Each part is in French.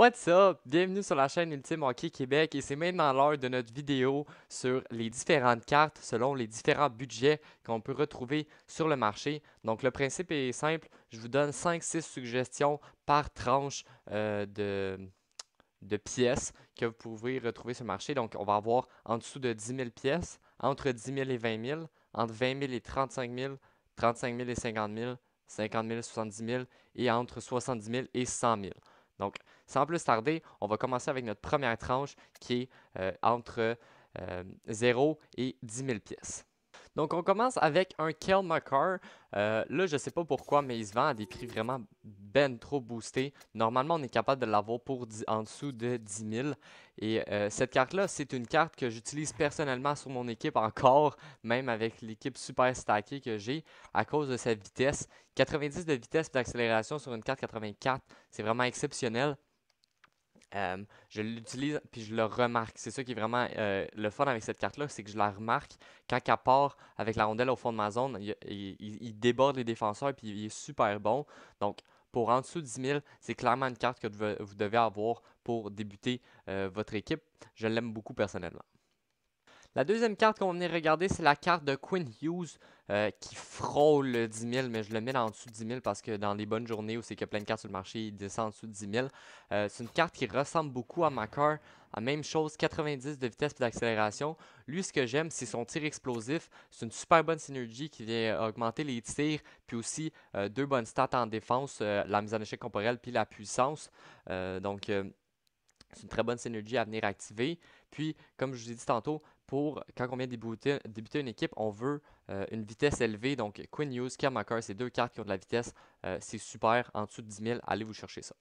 What's up? Bienvenue sur la chaîne Ultimate Hockey Québec et c'est maintenant l'heure de notre vidéo sur les différentes cartes selon les différents budgets qu'on peut retrouver sur le marché. Donc le principe est simple, je vous donne 5-6 suggestions par tranche euh, de, de pièces que vous pouvez retrouver sur le marché. Donc on va avoir en dessous de 10 000 pièces, entre 10 000 et 20 000, entre 20 000 et 35 000, 35 000 et 50 000, 50 000 et 70 000 et entre 70 000 et 100 000. Donc, sans plus tarder, on va commencer avec notre première tranche qui est euh, entre 0 euh, et 10 000 pièces. Donc, on commence avec un Kelma Car, euh, là, je sais pas pourquoi, mais il se vend à des prix vraiment ben trop boostés. Normalement, on est capable de l'avoir pour en dessous de 10 000. Et euh, cette carte-là, c'est une carte que j'utilise personnellement sur mon équipe encore, même avec l'équipe super stackée que j'ai, à cause de sa vitesse. 90 de vitesse d'accélération sur une carte 84, c'est vraiment exceptionnel. Euh, je l'utilise puis je le remarque. C'est ça qui est vraiment euh, le fun avec cette carte-là, c'est que je la remarque quand elle part avec la rondelle au fond de ma zone. Il, déborde les défenseurs puis il est super bon. Donc, pour en dessous de 10 000, c'est clairement une carte que vous devez avoir pour débuter euh, votre équipe. Je l'aime beaucoup personnellement. La deuxième carte qu'on va venir regarder, c'est la carte de Quinn Hughes euh, qui frôle le 10 000, mais je le mets en dessous de 10 000 parce que dans les bonnes journées où c'est que plein de cartes sur le marché, il descend en dessous de 10 000. Euh, c'est une carte qui ressemble beaucoup à Macar. La même chose, 90 de vitesse et d'accélération. Lui, ce que j'aime, c'est son tir explosif. C'est une super bonne synergie qui vient euh, augmenter les tirs, puis aussi deux bonnes stats en défense, la mise en échec corporelle, puis la puissance. donc, c'est une très bonne synergie à venir activer. Puis, comme je vous ai dit tantôt, pour quand on vient débuter, débuter une équipe, on veut euh, une vitesse élevée. Donc, Quinn Hughes, Kermaker, c'est deux cartes qui ont de la vitesse, euh, c'est super. En dessous de 10 000, allez vous chercher ça.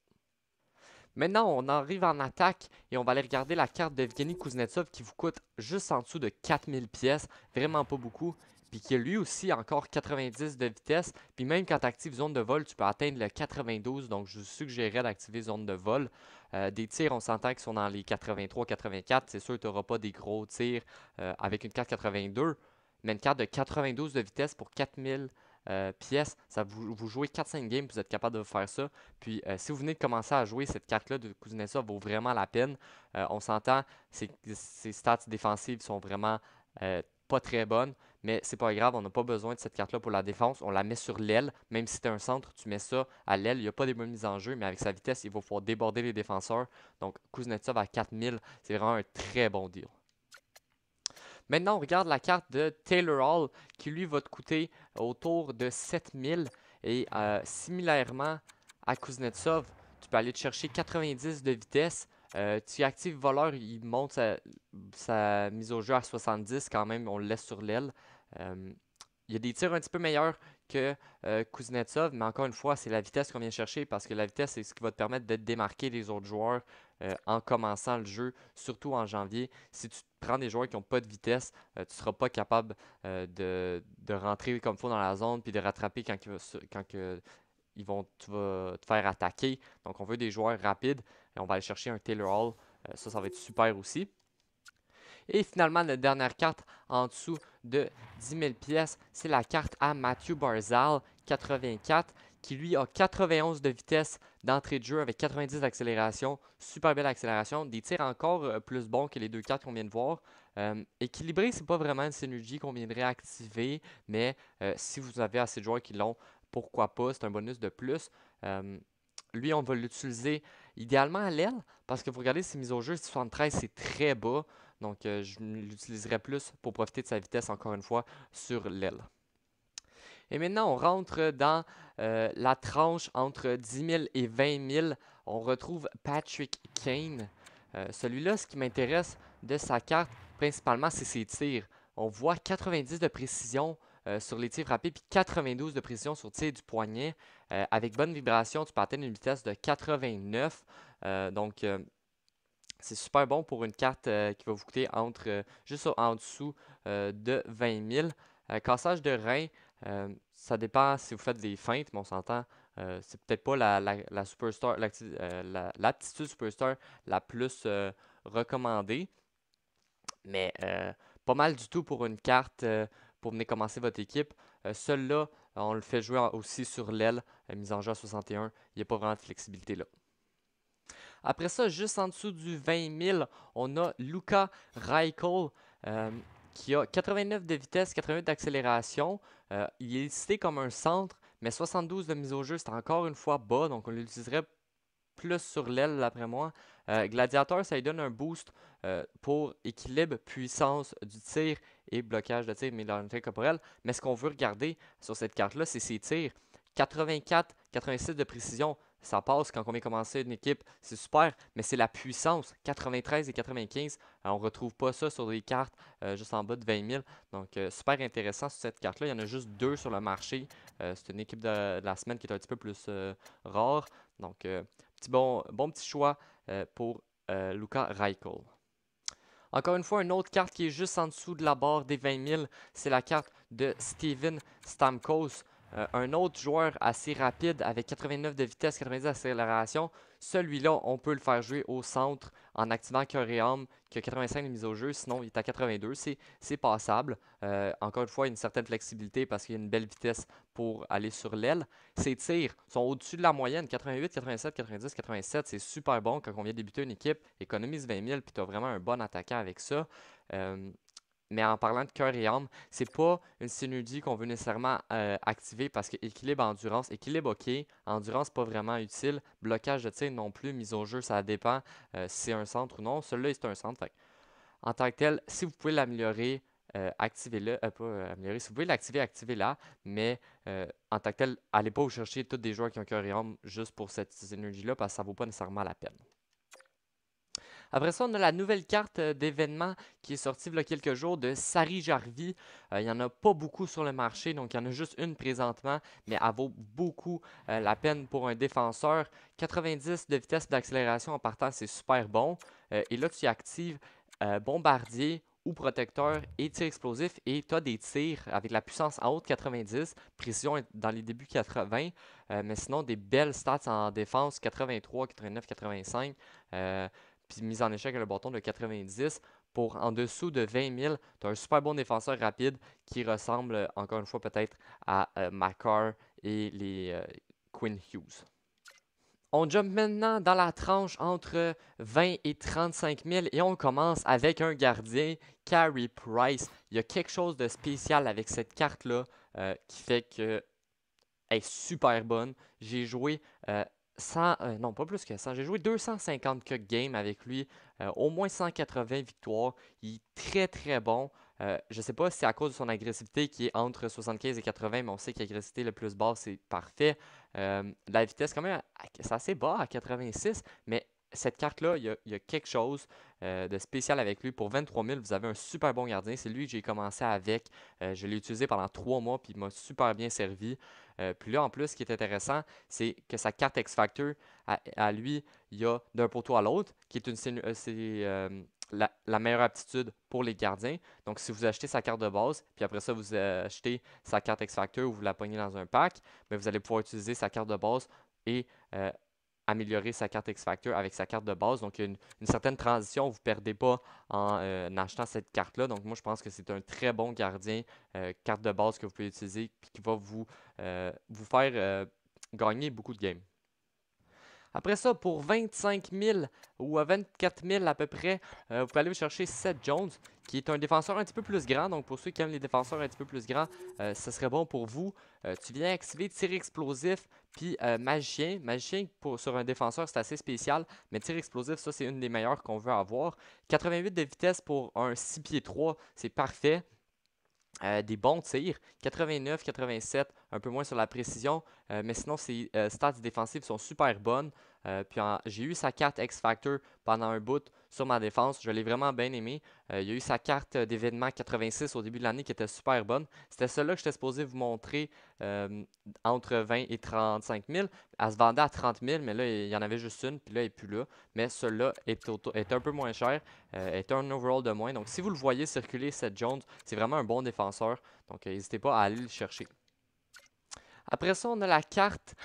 Maintenant, on arrive en attaque et on va aller regarder la carte de Evgeny Kuznetsov qui vous coûte juste en dessous de 4000 pièces. Vraiment pas beaucoup puis qui a lui aussi encore 90 de vitesse. Puis même quand tu actives zone de vol, tu peux atteindre le 92, donc je vous suggérerais d'activer zone de vol. Euh, des tirs, on s'entend qu'ils sont dans les 83-84. C'est sûr, tu n'auras pas des gros tirs euh, avec une carte 82, mais une carte de 92 de vitesse pour 4000 euh, pièces, ça vous, vous jouez 4-5 games, vous êtes capable de faire ça. Puis si vous venez de commencer à jouer, cette carte-là de Kuznetsov vaut vraiment la peine. on s'entend, ses, ses, stats défensives sont vraiment pas très bonnes mais c'est pas grave, on n'a pas besoin de cette carte-là pour la défense. On la met sur l'aile. Même si tu un centre, tu mets ça à l'aile. Il n'y a pas des bonnes mises en jeu, mais avec sa vitesse, il va pouvoir déborder les défenseurs. Donc Kuznetsov à 4000, c'est vraiment un très bon deal. Maintenant, on regarde la carte de Taylor Hall qui lui va te coûter autour de 7000. Et euh, similairement à Kuznetsov, tu peux aller te chercher 90 de vitesse. Euh, tu actives voleur, il monte sa, sa, mise au jeu à 70 quand même, on le laisse sur l'aile. Euh, il y a des tirs un petit peu meilleurs que euh, Kuznetsov, mais encore une fois, c'est la vitesse qu'on vient chercher parce que la vitesse, c'est ce qui va te permettre d'être démarquer les autres joueurs euh, en commençant le jeu, surtout en janvier. Si tu prends des joueurs qui n'ont pas de vitesse, tu ne seras pas capable de, rentrer comme il faut dans la zone puis de rattraper quand, ils vont, te faire attaquer. Donc, on veut des joueurs rapides et on va aller chercher un Taylor Hall. ça, ça va être super aussi. Et finalement, la dernière carte en dessous de 10 000 pièces, c'est la carte à Matthew Barzal, 84, qui lui a 91 de vitesse d'entrée de jeu avec 90 d'accélération. Super belle accélération. Des tirs encore euh, plus bons que les deux cartes qu'on vient de voir. Équilibré, euh, équilibré, c'est pas vraiment une synergie qu'on viendrait activer, mais euh, si vous avez assez de joueurs qui l'ont, pourquoi pas, c'est un bonus de plus. lui, on va l'utiliser idéalement à l'aile, parce que vous regardez ses mises au jeu, 73, c'est très bas. Donc, euh, je l'utiliserai plus pour profiter de sa vitesse, encore une fois, sur l'aile. Et maintenant, on rentre dans euh, la tranche entre 10 000 et 20 000. On retrouve Patrick Kane. Euh, celui-là, ce qui m'intéresse de sa carte, principalement, c'est ses tirs. On voit 90 de précision sur les tirs frappés, puis 92 de précision sur tir du poignet. avec bonne vibration, tu atteindre une vitesse de 89. donc, c'est super bon pour une carte euh, qui va vous coûter entre euh, juste en dessous euh, de 20 000. cassage de rein, ça dépend si vous faites des feintes, mais on s'entend. c'est peut-être pas la, la, l'aptitude superstar la plus recommandée, mais pas mal du tout pour une carte pour venir commencer votre équipe. seul là on le fait jouer aussi sur l'aile, mise en jeu à 61. Il n'y a pas vraiment de flexibilité là. Après ça, juste en dessous du 20 000, on a Luca Reichel euh, qui a 89 de vitesse, 88 d'accélération. Euh, il est cité comme un centre, mais 72 de mise au jeu, c'est encore une fois bas, donc on l'utiliserait plus sur l'aile, d'après moi. Euh, Gladiator, Gladiateur, ça lui donne un boost pour équilibre, puissance du tir et blocage de tir, mais dans le corporel. Mais ce qu'on veut regarder sur cette carte-là, c'est ses tirs. 84, 86 de précision, ça passe quand on vient commencer une équipe, c'est super, mais c'est la puissance. 93 et 95, euh, on ne retrouve pas ça sur des cartes euh, juste en bas de 20 000. Donc, euh, super intéressant sur cette carte-là. Il y en a juste deux sur le marché. c'est une équipe de, la semaine qui est un petit peu plus rare. Donc, petit bon, bon petit choix pour Luca Reichel. Encore une fois, une autre carte qui est juste en dessous de la barre des 20 000, c'est la carte de Steven Stamkos. Euh, un autre joueur assez rapide avec 89 de vitesse, 90 d'accélération, celui-là, on peut le faire jouer au centre en activant Coréum qui a 85 de mise au jeu, sinon il est à 82, c'est passable. Euh, encore une fois, une certaine flexibilité parce qu'il y a une belle vitesse pour aller sur l'aile. Ses tirs sont au-dessus de la moyenne, 88, 87, 90, 87, c'est super bon quand on vient débuter une équipe, économise 20 000, puis tu as vraiment un bon attaquant avec ça. Euh, mais en parlant de cœur et âme, c'est pas une synergie qu'on veut nécessairement euh, activer parce qu'équilibre, endurance, équilibre ok, endurance pas vraiment utile, blocage de tir non plus, mise au jeu, ça dépend euh, si c'est un centre ou non. Celui-là, c'est un centre. En tant que tel, si vous pouvez l'améliorer, euh, activez-le, pas améliorer, si vous pouvez l'activer, activez-la, mais en tant que tel, allez pas vous chercher tous des joueurs qui ont cœur et âme juste pour cette synergie-là parce que ça vaut pas nécessairement la peine. Après ça, on a la nouvelle carte euh, d'événement qui est sortie il y a quelques jours de Sari Jarvi. Euh, il n'y en a pas beaucoup sur le marché, donc il y en a juste une présentement, mais elle vaut beaucoup euh, la peine pour un défenseur. 90 de vitesse d'accélération en partant, c'est super bon. et là, tu actives bombardier, ou protecteur et tir explosif et tu as des tirs avec la puissance en haute 90, précision dans les débuts 80, mais sinon des belles stats en défense 83, 89, 85. Puis mise en échec, le bâton de 90 pour en dessous de 20 000. Tu as un super bon défenseur rapide qui ressemble, euh, encore une fois, peut-être à euh, Macar et les euh, Quinn Hughes. On jump maintenant dans la tranche entre 20 et 35 000 et on commence avec un gardien, Carey Price. Il y a quelque chose de spécial avec cette carte-là qui fait que est super bonne. J'ai joué euh, non, pas plus que ça. J'ai joué 250 cut game avec lui, euh, au moins 180 victoires. Il est très très bon. Euh, je ne sais pas si c'est à cause de son agressivité qui est entre 75 et 80, mais on sait qu'agressivité le plus bas, c'est parfait. la vitesse, quand même, c'est assez bas à 86, mais cette carte-là, il y, a quelque chose euh, de spécial avec lui. Pour 23 000, vous avez un super bon gardien. C'est lui que j'ai commencé avec. Euh, je l'ai utilisé pendant trois mois, puis il m'a super bien servi. Euh, puis là, en plus, ce qui est intéressant, c'est que sa carte X-Factor, à, lui, il y a d'un poteau à l'autre, qui est une c'est la, meilleure aptitude pour les gardiens. Donc, si vous achetez sa carte de base, puis après ça, vous achetez sa carte X-Factor ou vous la prenez dans un pack, mais vous allez pouvoir utiliser sa carte de base et améliorer sa carte X-Factor avec sa carte de base. Donc, il y a une, certaine transition. Vous ne perdez pas euh, en, achetant cette carte-là. Donc, moi, je pense que c'est un très bon gardien, euh, carte de base que vous pouvez utiliser, qui va vous, euh, vous faire gagner beaucoup de games. Après ça, pour 25 000 ou 24 000 à peu près, euh, vous pouvez aller chercher Seth Jones, qui est un défenseur un petit peu plus grand. Donc, pour ceux qui aiment les défenseurs un petit peu plus grands, ce euh, serait bon pour vous. Euh, tu viens activer tir explosif, puis magicien. Magicien pour, sur un défenseur, c'est assez spécial, mais tir explosif, ça, c'est une des meilleures qu'on veut avoir. 88 de vitesse pour un 6 pieds 3, c'est parfait. Euh, des bons tirs, 89, 87, un peu moins sur la précision, euh, mais sinon ces euh, stats défensives sont super bonnes. Euh, puis j'ai eu sa carte X Factor pendant un bout sur ma défense. Je l'ai vraiment bien aimé. Euh, il y a eu sa carte euh, d'événement 86 au début de l'année qui était super bonne. C'était celle-là que j'étais supposé vous montrer entre 20 et 35 000. Elle se vendait à 30 000, mais là, il y en avait juste une, puis là, elle n'est plus là. Mais celle-là est, un peu moins chère, Elle est un overall de moins. Donc, si vous le voyez circuler, cette Jones, c'est vraiment un bon défenseur. Donc, n'hésitez pas à aller le chercher. Après ça, on a la carte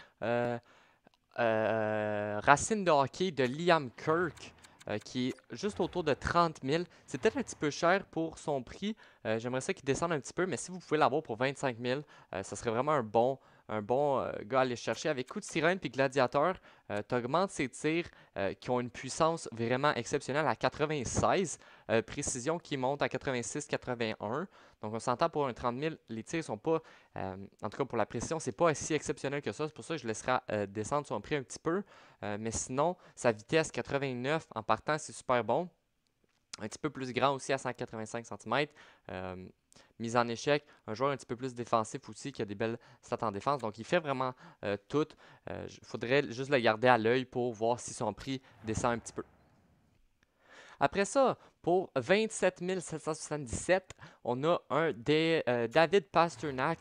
euh, Racine de hockey de Liam Kirk. Euh, qui est juste autour de 30 000. C'est peut-être un petit peu cher pour son prix. Euh, j'aimerais ça qu'il descende un petit peu, mais si vous pouvez l'avoir pour 25 000, ça serait vraiment un bon, un bon euh, gars à aller chercher. Avec coup de sirène puis gladiateur, euh, tu augmentes ses tirs euh, qui ont une puissance vraiment exceptionnelle à 96, précision qui monte à 86-81. Donc on s'entend pour un 30 000, les tirs sont pas, en tout cas pour la précision, c'est pas si exceptionnel que ça. C'est pour ça que je laisserai descendre son prix un petit peu. mais sinon, sa vitesse 89 en partant, c'est super bon. Un petit peu plus grand aussi à 185 cm mise en échec, un joueur un petit peu plus défensif aussi qui a des belles stats en défense. Donc il fait vraiment euh, tout. Il euh, faudrait juste le garder à l'œil pour voir si son prix descend un petit peu. Après ça, pour 27 777, on a un des, euh, David Pasternak,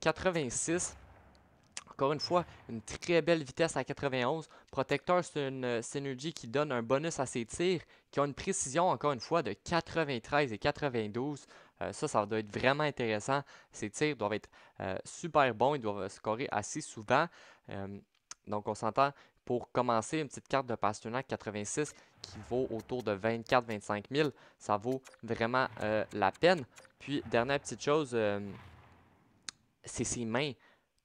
86. Encore une fois, une très belle vitesse à 91. Protecteur, c'est une euh, synergie qui donne un bonus à ses tirs, qui ont une précision, encore une fois, de 93 et 92. Euh, ça, ça doit être vraiment intéressant. Ces tirs doivent être euh, super bons, ils doivent scorer assez souvent. donc, on s'entend pour commencer une petite carte de Pasternak 86 qui vaut autour de 24-25 000. Ça vaut vraiment la peine. Puis, dernière petite chose, c'est ses mains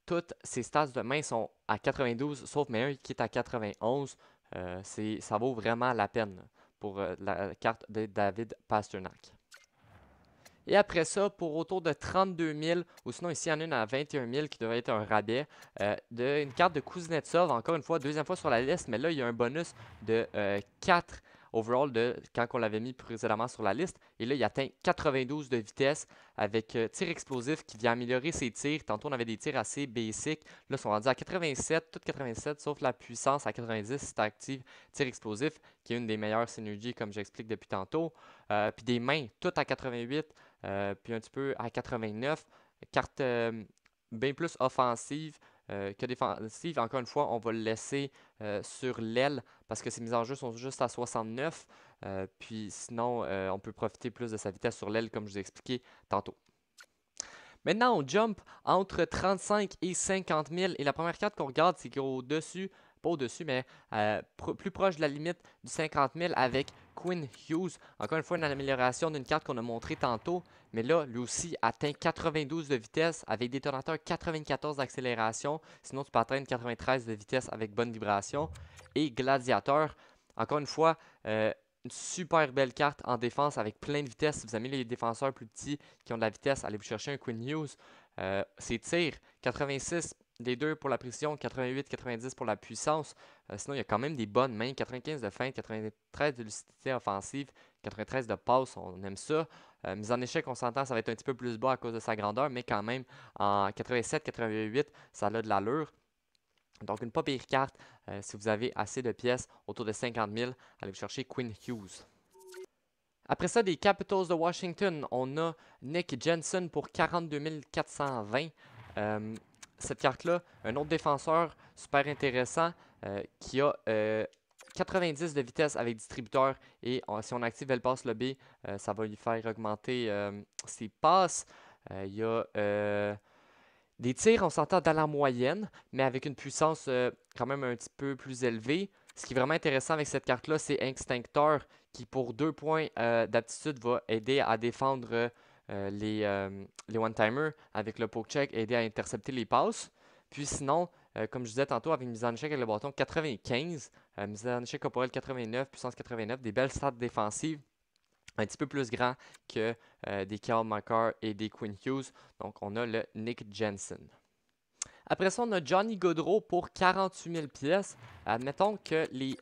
toutes ces stats de main sont à 92, sauf mais un qui est à 91. Euh, c'est, ça vaut vraiment la peine pour euh, la carte de David Pasternak. Et après ça, pour autour de 32 000, ou sinon ici, en une à 21 000 qui devrait être un rabais, euh, de, une carte de Kuznetsov, encore une fois, deuxième fois sur la liste, mais là, il y a un bonus de 4 overall de quand on l'avait mis précédemment sur la liste. Et là, il atteint 92 de vitesse avec euh, tir explosif qui vient améliorer ses tirs. Tantôt, on avait des tirs assez basic. Là, ils sont rendus à 87, toutes 87, sauf la puissance à 90 si tu actives tir explosif, qui est une des meilleures synergies, comme j'explique depuis tantôt. Euh, puis des mains, toutes à 88, euh, puis un petit peu à 89. Carte bien plus offensive, euh, que défensive, encore une fois, on va le laisser euh, sur l'aile parce que ses mises en jeu sont juste à 69. Euh, puis sinon, on peut profiter plus de sa vitesse sur l'aile, comme je vous ai expliqué tantôt. Maintenant, on jump entre 35 et 50 000. Et la première carte qu'on regarde, c'est qu'au-dessus, pas au-dessus, mais plus proche de la limite du 50 000 avec Quinn Hughes. Encore une fois, une amélioration d'une carte qu'on a montrée tantôt. Mais là, lui aussi atteint 92 de vitesse avec détonateur 94 d'accélération. Sinon, tu peux atteindre 93 de vitesse avec bonne vibration. Et Gladiateur, encore une fois, euh, une super belle carte en défense avec plein de vitesse. Si vous aimez les défenseurs plus petits qui ont de la vitesse, allez vous chercher un Queen Hughes. C'est euh, ses 86 des deux pour la pression, 88-90 pour la puissance. Euh, sinon, il y a quand même des bonnes mains. 95 de feinte, 93 de lucidité offensive, 93 de passe, on aime ça. Euh, mise en échec, on s'entend, ça va être un petit peu plus bas à cause de sa grandeur, mais quand même, en 87-88, ça a de l'allure. Donc, une pas pire carte. Euh, si vous avez assez de pièces, autour de 50 000, allez vous chercher Quinn Hughes. Après ça, des Capitals de Washington, on a Nick Jensen pour 42 420 cette carte-là, un autre défenseur super intéressant euh, qui a 90 euh, de vitesse avec distributeur. Et euh, si on active elle passe le B, ça va lui faire augmenter ses passes. Il y a des tirs, on s'entend dans la moyenne, mais avec une puissance quand même un petit peu plus élevée. Ce qui est vraiment intéressant avec cette carte-là, c'est Instincteur, qui pour deux points d'aptitude va aider à défendre euh, les, euh, les one-timers avec le poke check, aider à intercepter les passes. Puis sinon, euh, comme je disais tantôt, avec une mise en échec avec le bâton 95, euh, mise en échec corporelle 89, puissance 89, des belles stats défensives, un petit peu plus grand que des Kyle Makar et des Quinn Hughes. Donc, on a le Nick Jensen. Après ça, on a Johnny Godreau pour 48 000 pièces. Admettons que les,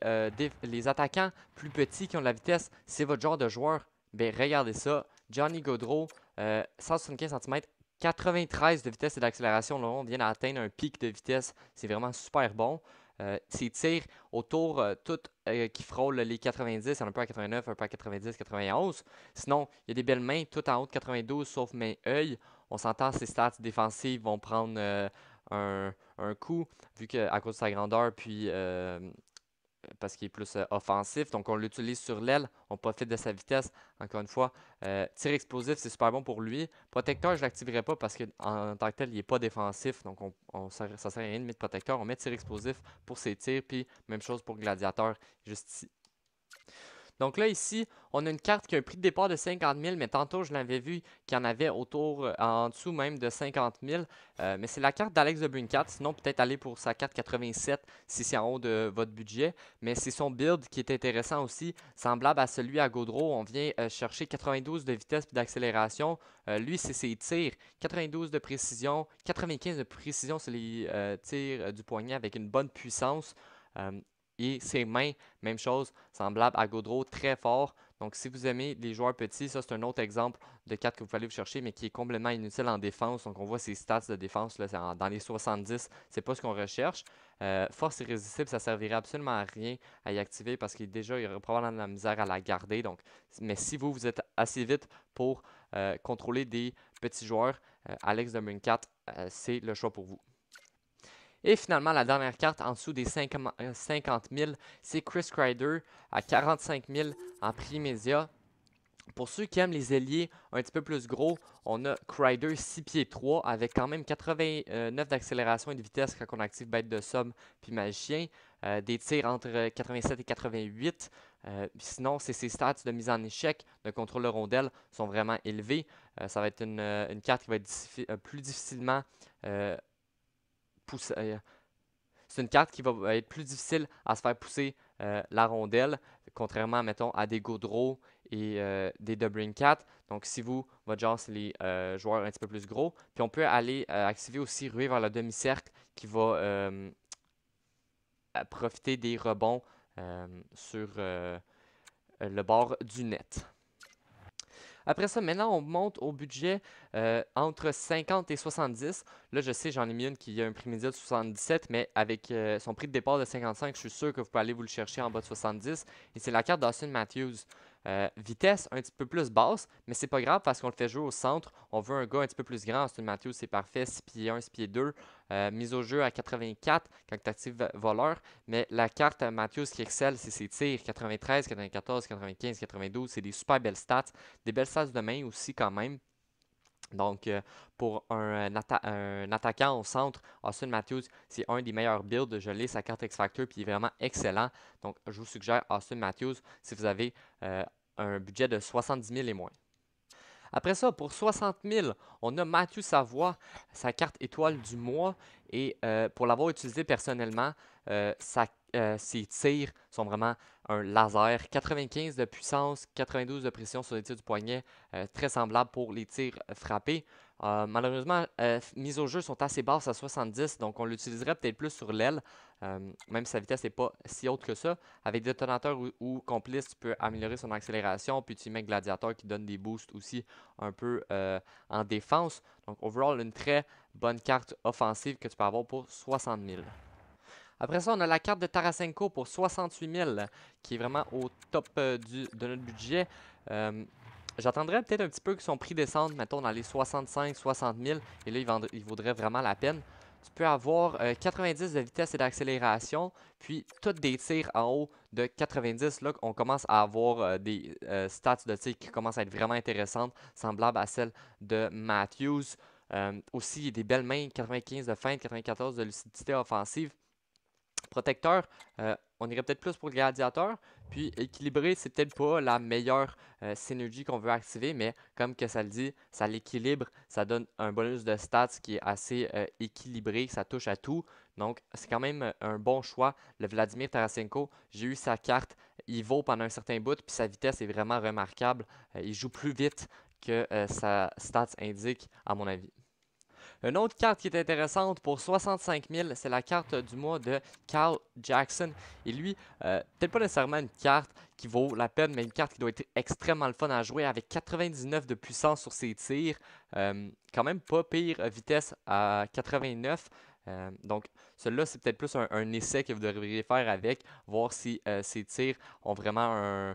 les attaquants plus petits qui ont la vitesse, c'est votre genre de joueur. ben regardez ça. Johnny Godreau, 175 cm, 93 de vitesse et d'accélération. Là, on vient d'atteindre un pic de vitesse. C'est vraiment super bon. Euh, ses tirs autour, euh, tout, euh, qui frôle les 90, un peu à 89, un peu à 90, 91. Sinon, il y a des belles mains, tout en haut de 92, sauf main œil. On s'entend, ses stats défensives vont prendre euh, un, un, coup, vu qu'à cause de sa grandeur, puis parce qu'il est plus euh, offensif. Donc, on l'utilise sur l'aile, on profite de sa vitesse. Encore une fois, euh, tir explosif, c'est super bon pour lui. Protecteur, je ne l'activerai pas parce qu'en tant que tel, il n'est pas défensif. Donc, on, ça ne sert à rien de mettre protecteur. On met tir explosif pour ses tirs. Puis, même chose pour gladiateur. Juste donc là, ici, on a une carte qui a un prix de départ de 50 000, mais tantôt, je l'avais vu qu'il y en avait autour, euh, en dessous même de 50 000. Euh, mais c'est la carte d'Alex de Buncat, Sinon, peut-être aller pour sa carte 87 si c'est en haut de votre budget. Mais c'est son build qui est intéressant aussi, semblable à celui à Gaudreau. On vient euh, chercher 92 de vitesse et d'accélération. lui, c'est ses tirs. 92 de précision, 95 de précision, c'est les tirs du poignet avec une bonne puissance. Et ses mains, même chose, semblable à Gaudreau, très fort. Donc, si vous aimez les joueurs petits, ça c'est un autre exemple de 4 que vous allez vous chercher, mais qui est complètement inutile en défense. Donc, on voit ses stats de défense là, dans les 70, c'est pas ce qu'on recherche. Euh, force irrésistible, ça servirait absolument à rien à y activer parce qu'il déjà, il aurait probablement de la misère à la garder. Donc, mais si vous, vous êtes assez vite pour euh, contrôler des petits joueurs, euh, Alex de 4, c'est le choix pour vous. Et finalement, la dernière carte en dessous des 50 000, euh, c'est Chris Crider à 45 000 en prix média. Pour ceux qui aiment les ailiers un petit peu plus gros, on a Crider 6 pieds 3 avec quand même 89 d'accélération et de vitesse quand on active Bête de Somme puis Magicien. Euh, des tirs entre 87 et 88. Euh, sinon, c'est ses stats de mise en échec, de contrôle de rondelle sont vraiment élevés. ça va être une, carte qui va être plus difficilement euh, c'est une carte qui va être plus difficile à se faire pousser euh, la rondelle, contrairement, mettons, à des Gaudreau et euh, des Doubling Cat. Donc, si vous, votre genre, c'est les joueurs un petit peu plus gros. Puis, on peut aller activer aussi ruer vers le demi-cercle qui va profiter des rebonds sur le bord du net. Après ça, maintenant, on monte au budget euh, entre 50 et 70. Là, je sais, j'en ai mis une qui a un prix média de 77, mais avec euh, son prix de départ de 55, je suis sûr que vous pouvez aller vous le chercher en bas de 70. Et c'est la carte d'Austin Matthews. Euh, vitesse un petit peu plus basse, mais c'est pas grave parce qu'on le fait jouer au centre. On veut un gars un petit peu plus grand. Austin Matthews, c'est parfait. 6 pieds 1, 6 pieds 2. Euh, mise au jeu à 84 quand tu actives voleur. Mais la carte Matthews qui excelle, c'est ses tirs 93, 94, 95, 92. C'est des super belles stats. Des belles stats de main aussi, quand même. Donc, euh, pour un, un, attaquant au centre, Austin Matthews, c'est un des meilleurs builds. Je l'ai, sa carte X-Factor, puis il est vraiment excellent. Donc, je vous suggère Austin Matthews si vous avez un budget de 70 000 et moins. Après ça, pour 60 000, on a Mathieu Savoie, sa carte étoile du mois. Et euh, pour l'avoir utilisé personnellement, euh, euh, ses tirs sont vraiment un laser. 95 de puissance, 92 de pression sur les tirs du poignet, très semblable pour les tirs frappés. malheureusement, mises au jeu sont assez basses à 70, donc on l'utiliserait peut-être plus sur l'aile. Euh, même si sa vitesse n'est pas si haute que ça, avec détonateur ou, ou, complice, tu peux améliorer son accélération, puis tu mets gladiateur qui donne des boosts aussi un peu euh, en défense. Donc, overall, une très bonne carte offensive que tu peux avoir pour 60 000. Après ça, on a la carte de Tarasenko pour 68 000, qui est vraiment au top euh, de notre budget. J'attendrais peut-être un petit peu que son prix descende, mettons dans les 65 60 000, et là, il vaudrait vraiment la peine tu peux avoir 90 euh, de vitesse et d'accélération, puis toutes des tirs en haut de 90. Là, on commence à avoir euh, des euh, stats de tir qui commencent à être vraiment intéressantes, semblables à celles de Matthews. aussi, des belles mains, 95 de feinte, 94 de lucidité offensive. Protecteur, on irait peut-être plus pour le gladiateur, puis équilibré, c'est peut-être pas la meilleure euh, synergie qu'on veut activer, mais comme que ça le dit, ça l'équilibre, ça donne un bonus de stats qui est assez euh, équilibré, ça touche à tout. Donc c'est quand même euh, un bon choix. Le Vladimir Tarasenko, j'ai eu sa carte, il vaut pendant un certain bout, puis sa vitesse est vraiment remarquable. il joue plus vite que sa stats indique, à mon avis. Une autre carte qui est intéressante pour 65 000, c'est la carte du mois de Carl Jackson. Et lui, euh, peut-être pas nécessairement une carte qui vaut la peine, mais une carte qui doit être extrêmement le fun à jouer avec 99 de puissance sur ses tirs. Euh, quand même pas pire vitesse à 89. Euh, donc, cela là c'est peut-être plus un, essai que vous devriez faire avec, voir si ces tirs ont vraiment un,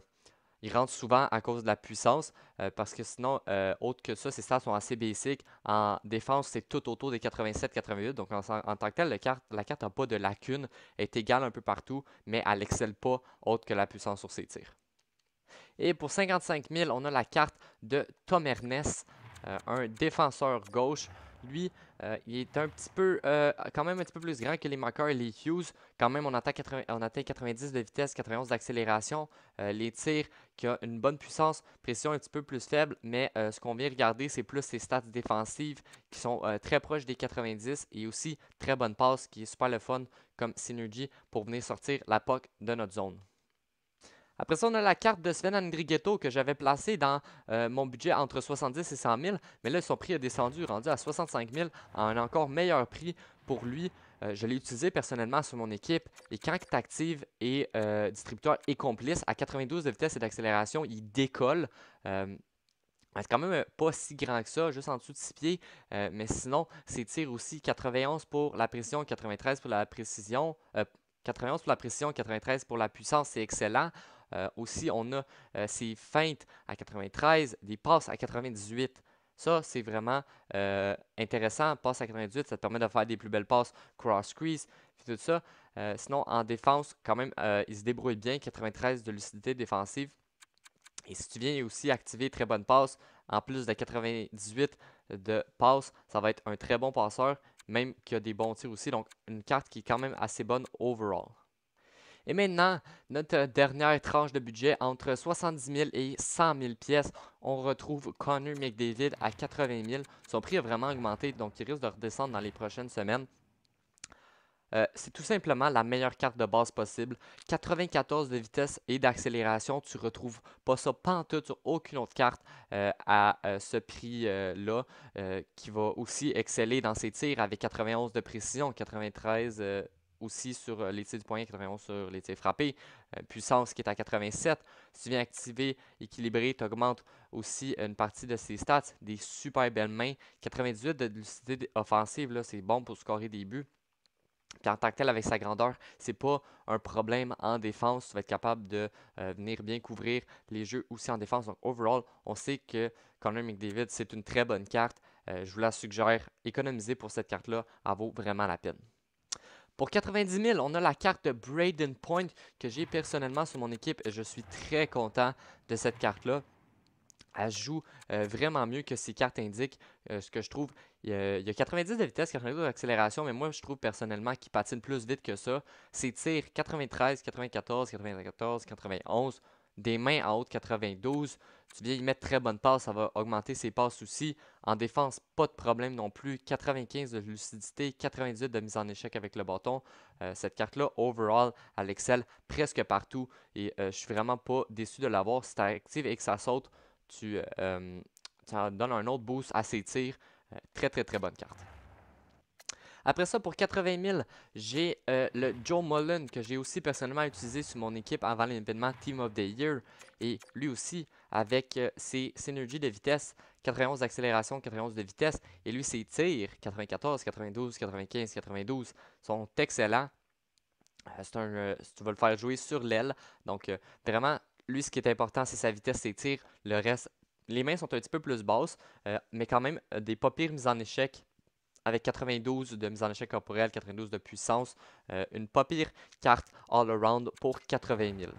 il rentre souvent à cause de la puissance euh, parce que sinon, euh, autre que ça, ses stats sont assez basiques. En défense, c'est tout autour des 87-88. Donc en, tant que tel, la carte n'a pas de lacune, est égale un peu partout, mais elle n'excelle pas autre que la puissance sur ses tirs. Et pour 55 000, on a la carte de Tom Ernest, euh, un défenseur gauche lui, euh, il est un petit peu, euh, quand même un petit peu plus grand que les marqueurs et les Hughes. Quand même, on, atteint 90 de vitesse, 91 d'accélération. Euh, les tirs qui ont une bonne puissance, pression un petit peu plus faible, mais ce qu'on vient regarder, c'est plus ses stats défensives qui sont très proches des 90 et aussi très bonne passe qui est super le fun comme synergie pour venir sortir la POC de notre zone. Après ça, on a la carte de Sven Andrighetto que j'avais placée dans euh, mon budget entre 70 et 100 000. Mais là, son prix a descendu, rendu à 65 000, à un encore meilleur prix pour lui. Euh, je l'ai utilisé personnellement sur mon équipe. Et quand active actives et euh, distributeur et complice, à 92 de vitesse et d'accélération, il décolle. C'est quand même pas si grand que ça, juste en dessous de 6 pieds. mais sinon, c'est tir aussi 91 pour la pression, 93 pour la précision. 91 pour la précision, 93 pour la puissance, c'est excellent. Euh, aussi, on a euh, ces ses feintes à 93, des passes à 98. Ça, c'est vraiment euh, intéressant. Passe à 98, ça te permet de faire des plus belles passes cross-crease, et tout ça. sinon, en défense, quand même, il se débrouille bien. 93 de lucidité défensive. Et si tu viens aussi activer très bonne passe, en plus de 98 de passe, ça va être un très bon passeur, même qu'il a des bons tirs aussi. Donc, une carte qui est quand même assez bonne overall. Et maintenant, notre dernière tranche de budget, entre 70 000 et 100 000 pièces, on retrouve Connor McDavid à 80 000. Son prix a vraiment augmenté, donc il risque de redescendre dans les prochaines semaines. Euh, c'est tout simplement la meilleure carte de base possible. 94 de vitesse et d'accélération, tu retrouves pas ça pantoute sur aucune autre carte euh, à euh, ce prix-là, qui va aussi exceller dans ses tirs avec 91 de précision, 93 aussi sur euh, les tirs du poignet, 91 sur les tirs frappés. Euh, puissance qui est à 87. Si tu viens activer, équilibrer, tu augmentes aussi une partie de ses stats. Des super belles mains. 98 de lucidité offensive, c'est bon pour scorer des buts. Puis en tant avec sa grandeur, c'est pas un problème en défense. Tu vas être capable de euh, venir bien couvrir les jeux aussi en défense. Donc, overall, on sait que Connor McDavid, c'est une très bonne carte. je vous la suggère. Économiser pour cette carte-là, elle vaut vraiment la peine. Pour 90 000, on a la carte de Braden Point que j'ai personnellement sur mon équipe. et Je suis très content de cette carte-là. Elle joue euh, vraiment mieux que ces cartes indiquent. Euh, ce que je trouve, il y, a, 90 de vitesse, d'accélération, mais moi je trouve personnellement qu'il patine plus vite que ça. Ses tirs 93, 94, 94, 91 des mains en haute 92. Tu viens y mettre très bonne passe, ça va augmenter ses passes aussi. En défense, pas de problème non plus. 95 de lucidité, 98 de mise en échec avec le bâton. Euh, cette carte-là, overall, elle excelle presque partout. Et euh, je suis vraiment pas déçu de l'avoir. Si tu active et que ça saute, tu, euh, euh donne un autre boost à ses tirs. très, très, très bonne carte. Après ça, pour 80 000, j'ai euh, le Joe Mullen que j'ai aussi personnellement utilisé sur mon équipe avant l'événement Team of the Year. Et lui aussi, avec euh, ses synergies de vitesse, 91 d'accélération, 91 de vitesse. Et lui, ses tirs, 94, 92, 95, 92, sont excellents. Euh, tu vas le faire jouer sur l'aile. Donc, vraiment, lui, ce qui est important, c'est sa vitesse, ses tirs. Le reste, les mains sont un petit peu plus basses, mais quand même des pas pires mises en échec avec 92 de mise en échec corporelle, 92 de puissance. Euh, une pas pire carte all-around pour 80 000.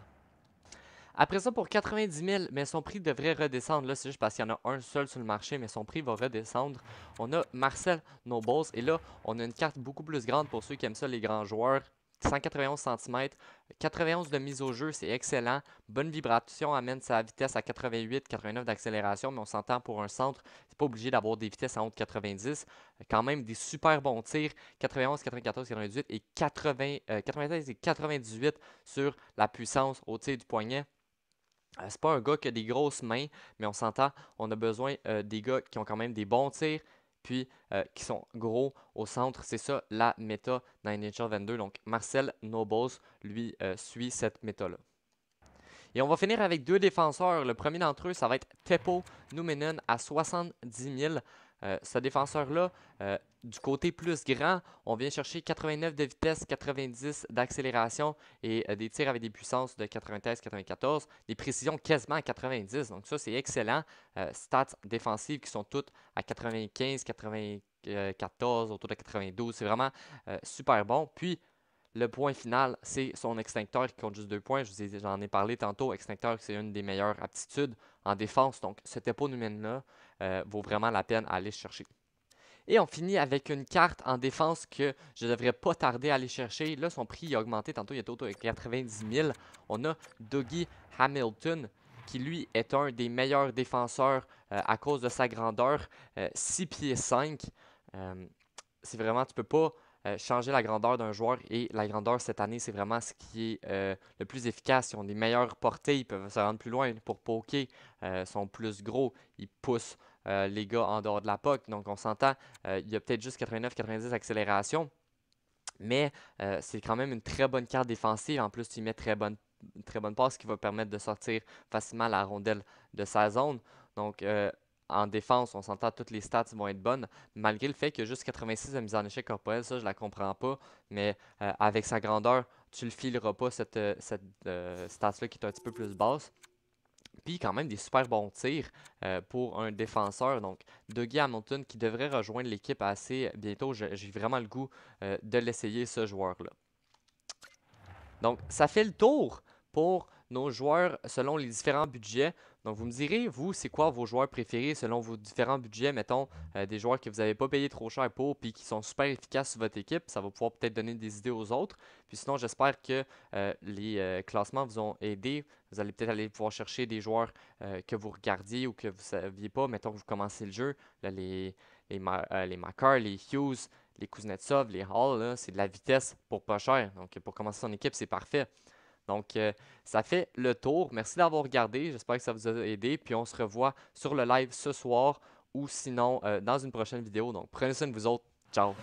Après ça, pour 90 000, mais son prix devrait redescendre. Là, c'est juste parce qu'il y en a un seul sur le marché, mais son prix va redescendre. On a Marcel Nobles. Et là, on a une carte beaucoup plus grande pour ceux qui aiment ça, les grands joueurs. 191 cm, 91 de mise au jeu, c'est excellent. Bonne vibration amène sa vitesse à 88, 89 d'accélération, mais on s'entend pour un centre, c'est pas obligé d'avoir des vitesses en haut de 90. Quand même des super bons tirs, 91, 94, 98 et 80, 96 euh, et 98 sur la puissance au tir du poignet. Euh, c'est pas un gars qui a des grosses mains, mais on s'entend, on a besoin euh, des gars qui ont quand même des bons tirs, puis euh, qui sont gros au centre. C'est ça la méta dans Nature 22. Donc Marcel Nobles, lui, euh, suit cette méta-là. Et on va finir avec deux défenseurs. Le premier d'entre eux, ça va être Teppo Numenen à 70 000. Euh, ce défenseur-là, euh, du côté plus grand, on vient chercher 89 de vitesse, 90 d'accélération et euh, des tirs avec des puissances de 93-94, des précisions quasiment à 90. Donc ça, c'est excellent. stats défensives qui sont toutes à 95, 94, autour de 92. C'est vraiment super bon. Puis, le point final, c'est son extincteur qui compte juste deux points. Je j'en ai parlé tantôt. Extincteur, c'est une des meilleures aptitudes en défense. Donc, ce mène là euh, vaut vraiment la peine à aller chercher. Et on finit avec une carte en défense que je ne devrais pas tarder à aller chercher. Là, son prix a augmenté. Tantôt, il était autour de 90 000. On a Dougie Hamilton, qui lui est un des meilleurs défenseurs euh, à cause de sa grandeur. 6 euh, pieds 5. c'est vraiment, tu ne peux pas changer la grandeur d'un joueur et la grandeur cette année, c'est vraiment ce qui est le plus efficace. Ils ont des meilleures portées, ils peuvent se rendre plus loin pour poker, ils sont plus gros, ils poussent euh, les gars en dehors de la POC. Donc, on s'entend, euh, il y a peut-être juste 89-90 accélération. Mais euh, c'est quand même une très bonne carte défensive. En plus, tu y mets très bonne, une très bonne passe qui va permettre de sortir facilement la rondelle de sa zone. Donc, en défense, on s'entend, toutes les stats vont être bonnes, malgré le fait que juste 86 de mise en échec corporelle, ça, je la comprends pas, mais avec sa grandeur, tu le fileras pas, cette, cette là qui est un petit peu plus basse. Puis quand même des super bons tirs euh, pour un défenseur. Donc Dougie Hamilton qui devrait rejoindre l'équipe assez bientôt. J'ai vraiment le goût euh, de l'essayer ce joueur-là. Donc ça fait le tour pour nos joueurs selon les différents budgets. Donc, vous me direz, vous, c'est quoi vos joueurs préférés selon vos différents budgets, mettons, euh, des joueurs que vous n'avez pas payé trop cher pour, puis qui sont super efficaces sur votre équipe. Ça va pouvoir peut-être donner des idées aux autres. Puis sinon, j'espère que euh, les euh, classements vous ont aidé. Vous allez peut-être aller pouvoir chercher des joueurs que vous regardiez ou que vous ne saviez pas. Mettons que vous commencez le jeu, les, les, les les Hughes, les Kuznetsov, les Hall, c'est de la vitesse pour pas cher. Donc, pour commencer son équipe, c'est parfait. Donc, euh, ça fait le tour. Merci d'avoir regardé. J'espère que ça vous a aidé. Puis on se revoit sur le live ce soir ou sinon euh, dans une prochaine vidéo. Donc, prenez soin de vous autres. Ciao.